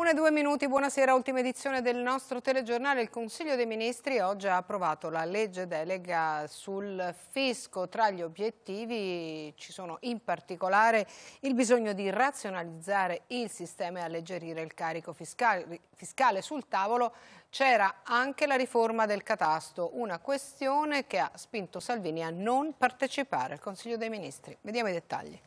Una e due minuti, buonasera, ultima edizione del nostro telegiornale. Il Consiglio dei Ministri oggi ha approvato la legge delega sul fisco. Tra gli obiettivi ci sono in particolare il bisogno di razionalizzare il sistema e alleggerire il carico fiscale. fiscale. Sul tavolo c'era anche la riforma del catasto, una questione che ha spinto Salvini a non partecipare al Consiglio dei Ministri. Vediamo i dettagli.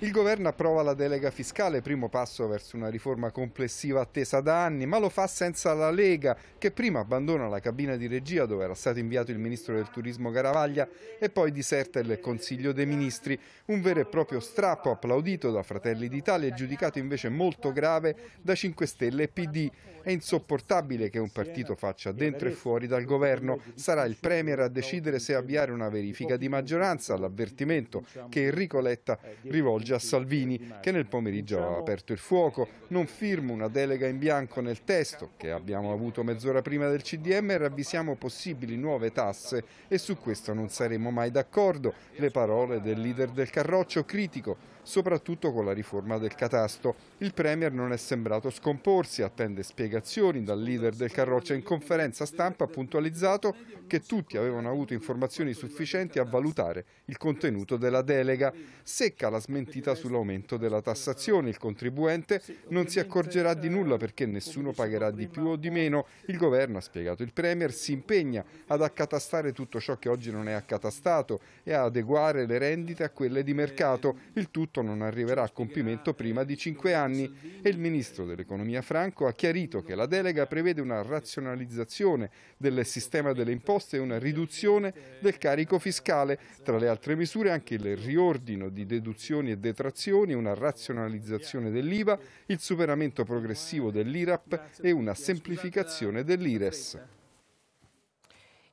Il governo approva la delega fiscale, primo passo verso una riforma complessiva attesa da anni, ma lo fa senza la Lega, che prima abbandona la cabina di regia dove era stato inviato il ministro del turismo Garavaglia e poi diserta il Consiglio dei Ministri, un vero e proprio strappo applaudito da Fratelli d'Italia e giudicato invece molto grave da 5 Stelle e PD. È insopportabile che un partito faccia dentro e fuori dal governo, sarà il Premier a decidere se avviare una verifica di maggioranza l'avvertimento che Enrico Letta rivolge a Salvini, che nel pomeriggio ha diciamo aperto il fuoco. Non firmo una delega in bianco nel testo, che abbiamo avuto mezz'ora prima del CDM, e ravvisiamo possibili nuove tasse e su questo non saremo mai d'accordo. Le parole del leader del Carroccio critico soprattutto con la riforma del catasto. Il Premier non è sembrato scomporsi, attende spiegazioni dal leader del Carroccio in conferenza stampa ha puntualizzato che tutti avevano avuto informazioni sufficienti a valutare il contenuto della delega. Secca la smentita partita sull'aumento della tassazione. Il contribuente non si accorgerà di nulla eh, perché nessuno pagherà di più o di eh, meno. Il governo, ha spiegato il Premier, si impegna ad accatastare tutto ciò che oggi non è accatastato e a adeguare le rendite a quelle di mercato. Il tutto non arriverà a compimento prima di cinque anni. E il ministro dell'economia Franco ha chiarito che la delega prevede una razionalizzazione del sistema delle imposte e una riduzione del carico fiscale. Tra le altre misure anche il riordino di deduzioni e detrazioni, una razionalizzazione dell'IVA, il superamento progressivo dell'IRAP e una semplificazione dell'IRES.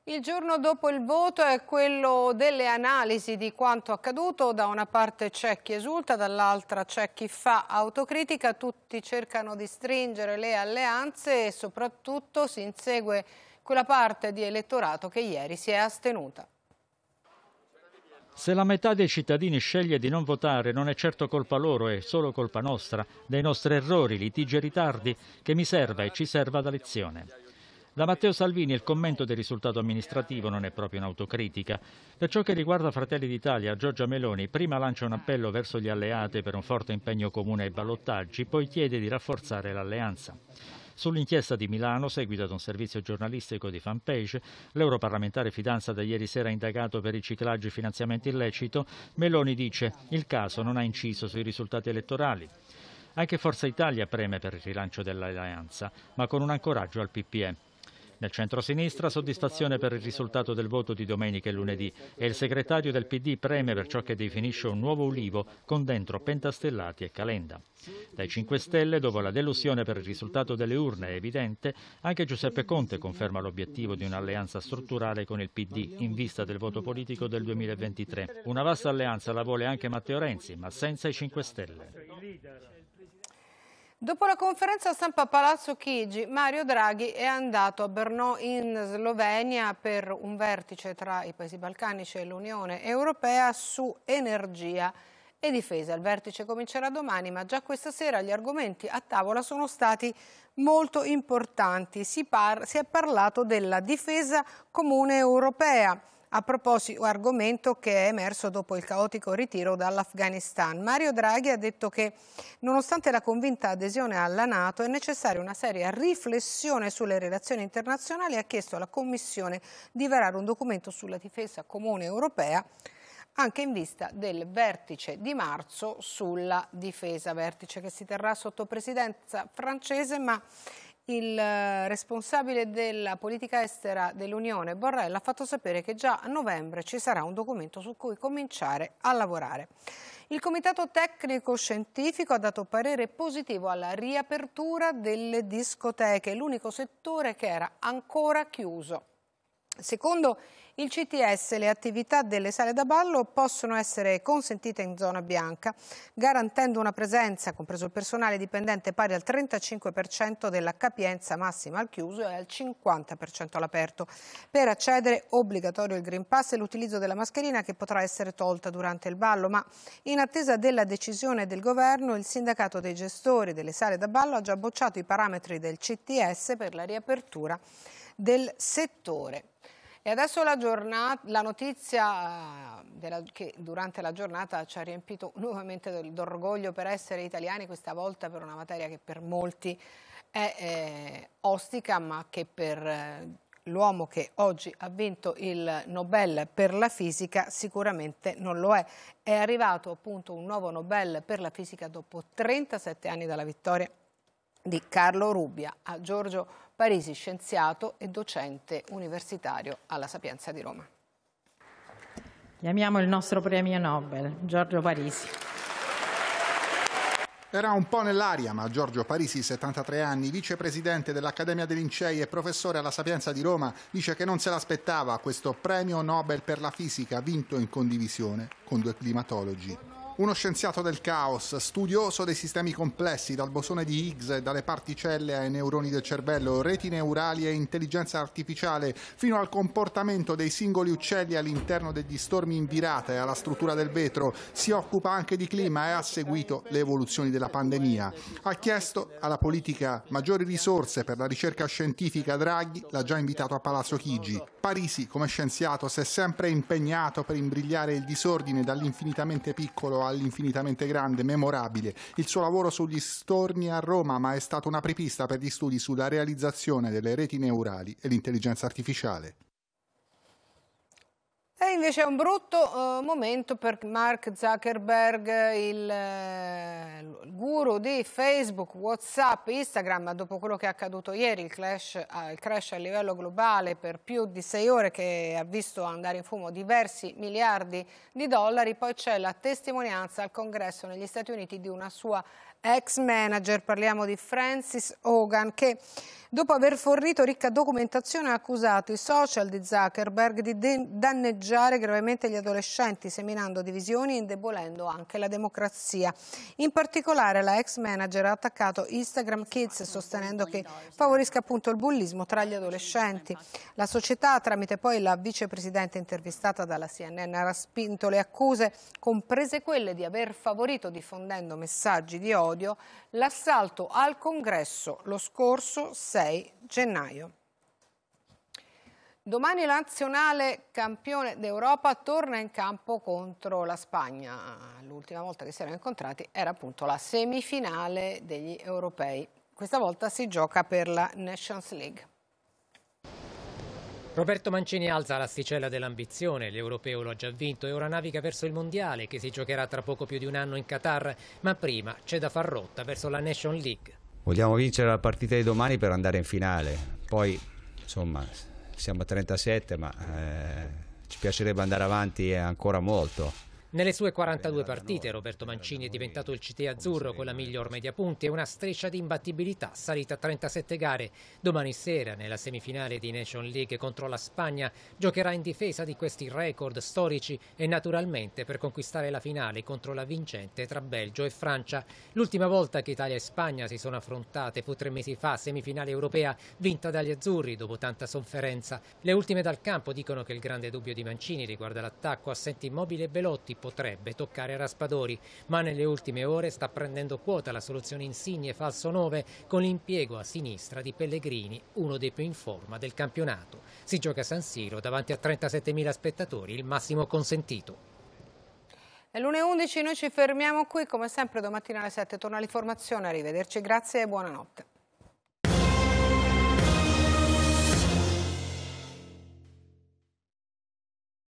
Il giorno dopo il voto è quello delle analisi di quanto accaduto, da una parte c'è chi esulta, dall'altra c'è chi fa autocritica, tutti cercano di stringere le alleanze e soprattutto si insegue quella parte di elettorato che ieri si è astenuta. Se la metà dei cittadini sceglie di non votare non è certo colpa loro, è solo colpa nostra, dei nostri errori, litigi e ritardi, che mi serva e ci serva da lezione. Da Matteo Salvini il commento del risultato amministrativo non è proprio un'autocritica. Per ciò che riguarda Fratelli d'Italia, Giorgia Meloni prima lancia un appello verso gli alleati per un forte impegno comune ai ballottaggi, poi chiede di rafforzare l'alleanza. Sull'inchiesta di Milano, seguita da un servizio giornalistico di fanpage, l'europarlamentare Fidanza da ieri sera indagato per riciclaggio e finanziamento illecito, Meloni dice il caso non ha inciso sui risultati elettorali. Anche Forza Italia preme per il rilancio dell'alleanza, ma con un ancoraggio al PPM. Nel centro-sinistra soddisfazione per il risultato del voto di domenica e lunedì e il segretario del PD preme per ciò che definisce un nuovo ulivo con dentro pentastellati e calenda. Dai 5 Stelle, dopo la delusione per il risultato delle urne è evidente, anche Giuseppe Conte conferma l'obiettivo di un'alleanza strutturale con il PD in vista del voto politico del 2023. Una vasta alleanza la vuole anche Matteo Renzi, ma senza i 5 Stelle. Dopo la conferenza stampa a Palazzo Chigi, Mario Draghi è andato a Brno in Slovenia per un vertice tra i paesi balcanici e l'Unione Europea su energia e difesa. Il vertice comincerà domani, ma già questa sera gli argomenti a tavola sono stati molto importanti. Si, si è parlato della difesa comune europea a proposito argomento che è emerso dopo il caotico ritiro dall'Afghanistan. Mario Draghi ha detto che nonostante la convinta adesione alla Nato è necessaria una seria riflessione sulle relazioni internazionali e ha chiesto alla Commissione di varare un documento sulla difesa comune europea anche in vista del vertice di marzo sulla difesa, vertice che si terrà sotto presidenza francese ma il eh, responsabile della politica estera dell'Unione, Borrell, ha fatto sapere che già a novembre ci sarà un documento su cui cominciare a lavorare. Il Comitato Tecnico Scientifico ha dato parere positivo alla riapertura delle discoteche, l'unico settore che era ancora chiuso Secondo il CTS le attività delle sale da ballo possono essere consentite in zona bianca, garantendo una presenza, compreso il personale dipendente, pari al 35% della capienza massima al chiuso e al 50% all'aperto. Per accedere obbligatorio il Green Pass e l'utilizzo della mascherina che potrà essere tolta durante il ballo, ma in attesa della decisione del governo il sindacato dei gestori delle sale da ballo ha già bocciato i parametri del CTS per la riapertura del settore. E adesso la, la notizia eh, della, che durante la giornata ci ha riempito nuovamente d'orgoglio per essere italiani, questa volta per una materia che per molti è eh, ostica, ma che per eh, l'uomo che oggi ha vinto il Nobel per la fisica sicuramente non lo è. È arrivato appunto un nuovo Nobel per la fisica dopo 37 anni dalla vittoria di Carlo Rubbia a Giorgio Rubbia. Parisi scienziato e docente universitario alla Sapienza di Roma. Chiamiamo il nostro premio Nobel, Giorgio Parisi. Era un po' nell'aria, ma Giorgio Parisi, 73 anni, vicepresidente dell'Accademia dei Lincei e professore alla Sapienza di Roma, dice che non se l'aspettava questo premio Nobel per la fisica vinto in condivisione con due climatologi. Uno scienziato del caos, studioso dei sistemi complessi, dal bosone di Higgs e dalle particelle ai neuroni del cervello, reti neurali e intelligenza artificiale, fino al comportamento dei singoli uccelli all'interno degli stormi in virata e alla struttura del vetro, si occupa anche di clima e ha seguito le evoluzioni della pandemia. Ha chiesto alla politica maggiori risorse per la ricerca scientifica. Draghi l'ha già invitato a Palazzo Chigi. Parisi, come scienziato, si è sempre impegnato per imbrigliare il disordine dall'infinitamente piccolo all'infinitamente grande, memorabile. Il suo lavoro sugli storni a Roma, ma è stato una prepista per gli studi sulla realizzazione delle reti neurali e l'intelligenza artificiale. E invece è un brutto uh, momento per Mark Zuckerberg, il, uh, il, guru di Facebook, Whatsapp, Instagram, dopo quello che è accaduto ieri, il crash, uh, ah, il crash, a livello globale per più di sei ore che ha visto andare in fumo diversi miliardi di dollari, poi c'è la testimonianza al congresso negli Stati Uniti di una sua ex manager, parliamo di Francis Hogan, che dopo aver fornito ricca documentazione ha accusato i social di Zuckerberg di danneggiare gravemente gli adolescenti, seminando divisioni e indebolendo anche la democrazia. In particolare la ex manager ha attaccato Instagram Kids, sostenendo che favorisca appunto il bullismo tra gli adolescenti. La società, tramite poi la vicepresidente intervistata dalla CNN, ha spinto le accuse, comprese quelle di aver favorito diffondendo messaggi di odio episodio l'assalto al congresso lo scorso 6 gennaio. Domani la nazionale campione d'Europa torna in campo contro la Spagna. L'ultima volta che si erano incontrati era appunto la semifinale degli europei. Questa volta si gioca per la Nations League. Roberto Mancini alza l'asticella dell'ambizione, l'europeo lo ha già vinto e ora naviga verso il mondiale che si giocherà tra poco più di un anno in Qatar, ma prima c'è da far rotta verso la Nation League. Vogliamo vincere la partita di domani per andare in finale, poi insomma siamo a 37 ma eh, ci piacerebbe andare avanti ancora molto. Nelle sue 42 partite eh, Roberto eh, Mancini è diventato il CT azzurro con la eh, miglior media punti e una striscia di imbattibilità salita a 37 gare. Domani sera, nella semifinale di Nation League contro la Spagna, giocherà in difesa di questi record storici e naturalmente per conquistare la finale contro la vincente tra Belgio e Francia. L'ultima volta che Italia e Spagna si sono affrontate fu tre mesi fa, semifinale europea vinta dagli azzurri dopo tanta sofferenza. Le ultime dal campo dicono che il grande dubbio di Mancini riguarda l'attacco assenti Immobile e Belotti potrebbe toccare Raspadori, ma nelle ultime ore sta prendendo quota la soluzione Insigne falso 9 con l'impiego a sinistra di Pellegrini, uno dei più in forma del campionato. Si gioca a San Siro davanti a 37.000 spettatori, il massimo consentito. È L'1.11 noi ci fermiamo qui, come sempre domattina alle 7 torna l'informazione, arrivederci, grazie e buonanotte.